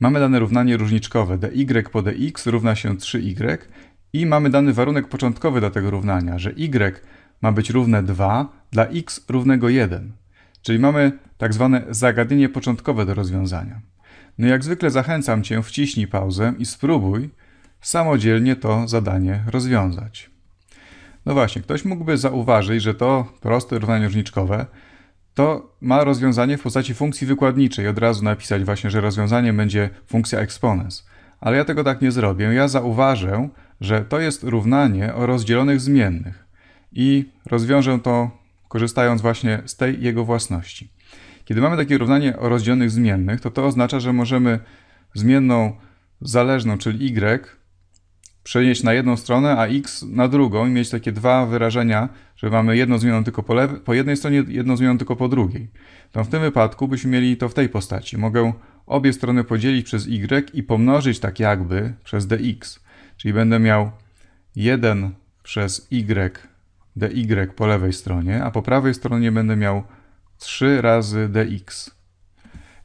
Mamy dane równanie różniczkowe dy po dx równa się 3y y i mamy dany warunek początkowy dla tego równania, że y ma być równe 2 dla x równego 1. Czyli mamy tak zwane zagadnienie początkowe do rozwiązania. No jak zwykle zachęcam Cię, wciśnij pauzę i spróbuj samodzielnie to zadanie rozwiązać. No właśnie, ktoś mógłby zauważyć, że to proste równanie różniczkowe to ma rozwiązanie w postaci funkcji wykładniczej. Od razu napisać właśnie, że rozwiązaniem będzie funkcja exponens. Ale ja tego tak nie zrobię. Ja zauważę, że to jest równanie o rozdzielonych zmiennych i rozwiążę to korzystając właśnie z tej jego własności. Kiedy mamy takie równanie o rozdzielonych zmiennych, to to oznacza, że możemy zmienną zależną, czyli y, przenieść na jedną stronę, a x na drugą i mieć takie dwa wyrażenia, że mamy jedną zmianę tylko po, lewej, po jednej stronie, jedną zmianę tylko po drugiej. To no, w tym wypadku byśmy mieli to w tej postaci. Mogę obie strony podzielić przez y i pomnożyć tak jakby przez dx. Czyli będę miał 1 przez y dy po lewej stronie, a po prawej stronie będę miał 3 razy dx.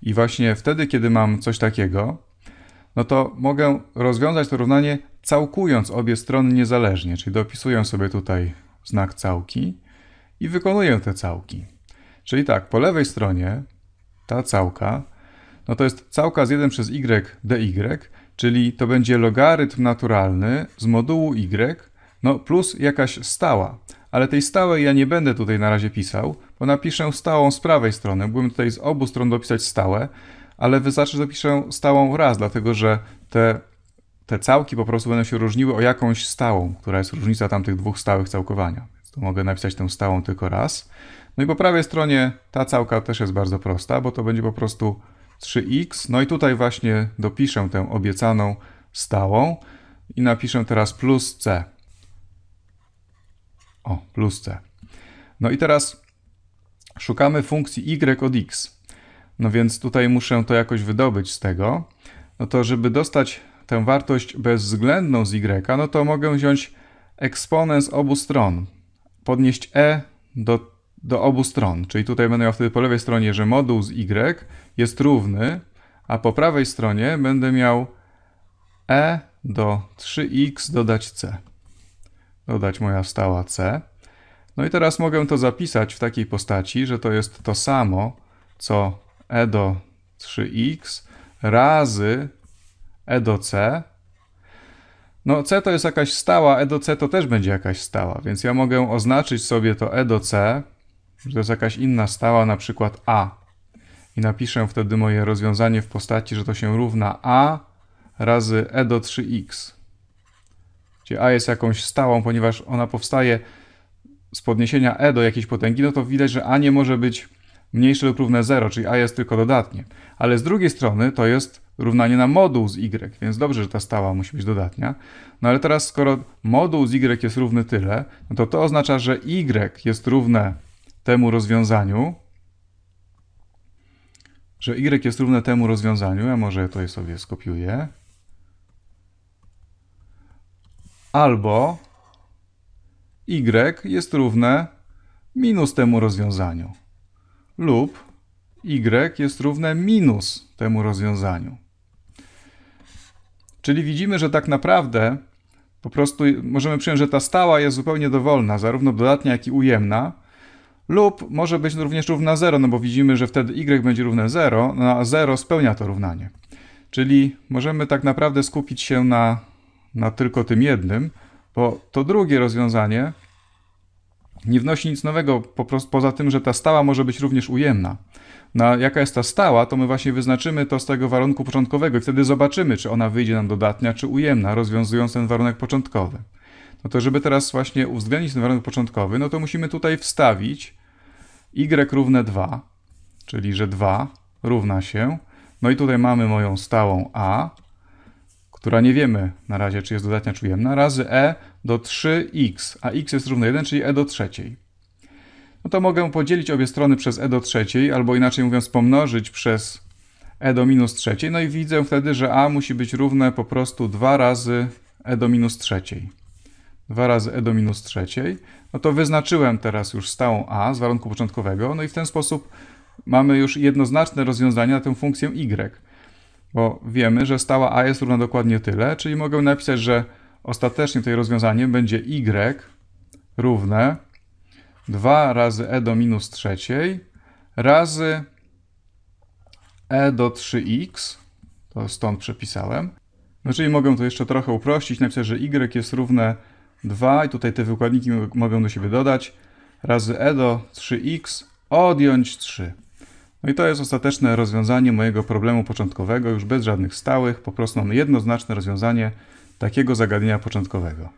I właśnie wtedy, kiedy mam coś takiego, no to mogę rozwiązać to równanie całkując obie strony niezależnie, czyli dopisuję sobie tutaj znak całki i wykonuję te całki. Czyli tak, po lewej stronie ta całka, no to jest całka z 1 przez y dy, czyli to będzie logarytm naturalny z modułu y, no plus jakaś stała. Ale tej stałej ja nie będę tutaj na razie pisał, bo napiszę stałą z prawej strony. Byłem tutaj z obu stron dopisać stałe, ale wystarczy, że dopiszę stałą raz, dlatego że te te całki po prostu będą się różniły o jakąś stałą, która jest różnica tamtych dwóch stałych całkowania. Więc tu mogę napisać tę stałą tylko raz. No i po prawej stronie ta całka też jest bardzo prosta, bo to będzie po prostu 3x. No i tutaj właśnie dopiszę tę obiecaną stałą i napiszę teraz plus c. O, plus c. No i teraz szukamy funkcji y od x. No więc tutaj muszę to jakoś wydobyć z tego. No to żeby dostać tę wartość bezwzględną z y, no to mogę wziąć eksponent z obu stron, podnieść e do, do obu stron, czyli tutaj będę miał wtedy po lewej stronie, że moduł z y jest równy, a po prawej stronie będę miał e do 3x dodać c. Dodać moja stała c. No i teraz mogę to zapisać w takiej postaci, że to jest to samo, co e do 3x razy E do C. No C to jest jakaś stała, E do C to też będzie jakaś stała, więc ja mogę oznaczyć sobie to E do C, że to jest jakaś inna stała, na przykład A. I napiszę wtedy moje rozwiązanie w postaci, że to się równa A razy E do 3x. Gdzie A jest jakąś stałą, ponieważ ona powstaje z podniesienia E do jakiejś potęgi, no to widać, że A nie może być mniejsze lub równe 0, czyli A jest tylko dodatnie. Ale z drugiej strony to jest równanie na moduł z y, więc dobrze, że ta stała musi być dodatnia. No ale teraz skoro moduł z y jest równy tyle, no to to oznacza, że y jest równe temu rozwiązaniu, że y jest równe temu rozwiązaniu, ja może to sobie skopiuję, albo y jest równe minus temu rozwiązaniu lub y jest równe minus temu rozwiązaniu. Czyli widzimy, że tak naprawdę po prostu możemy przyjąć, że ta stała jest zupełnie dowolna, zarówno dodatnia, jak i ujemna, lub może być również równa 0, no bo widzimy, że wtedy y będzie równe 0, no a 0 spełnia to równanie. Czyli możemy tak naprawdę skupić się na, na tylko tym jednym, bo to drugie rozwiązanie nie wnosi nic nowego, po prostu, poza tym, że ta stała może być również ujemna. No, jaka jest ta stała, to my właśnie wyznaczymy to z tego warunku początkowego i wtedy zobaczymy, czy ona wyjdzie nam dodatnia, czy ujemna, rozwiązując ten warunek początkowy. No to żeby teraz właśnie uwzględnić ten warunek początkowy, no to musimy tutaj wstawić y równe 2, czyli że 2 równa się, no i tutaj mamy moją stałą a, która nie wiemy na razie, czy jest dodatnia, czy ujemna, razy e do 3x, a x jest równe 1, czyli e do trzeciej. No to mogę podzielić obie strony przez e do trzeciej, albo inaczej mówiąc pomnożyć przez e do minus trzeciej, no i widzę wtedy, że a musi być równe po prostu 2 razy e do minus trzeciej. 2 razy e do minus trzeciej. No to wyznaczyłem teraz już stałą a z warunku początkowego, no i w ten sposób mamy już jednoznaczne rozwiązanie na tę funkcję y, bo wiemy, że stała a jest równa dokładnie tyle, czyli mogę napisać, że Ostatecznie tutaj rozwiązaniem będzie y równe 2 razy e do minus trzeciej razy e do 3x, to stąd przepisałem. No czyli mogę to jeszcze trochę uprościć, napisać, że y jest równe 2 i tutaj te wykładniki mogę do siebie dodać, razy e do 3x odjąć 3. No i to jest ostateczne rozwiązanie mojego problemu początkowego, już bez żadnych stałych, po prostu mamy jednoznaczne rozwiązanie takiego zagadnienia początkowego.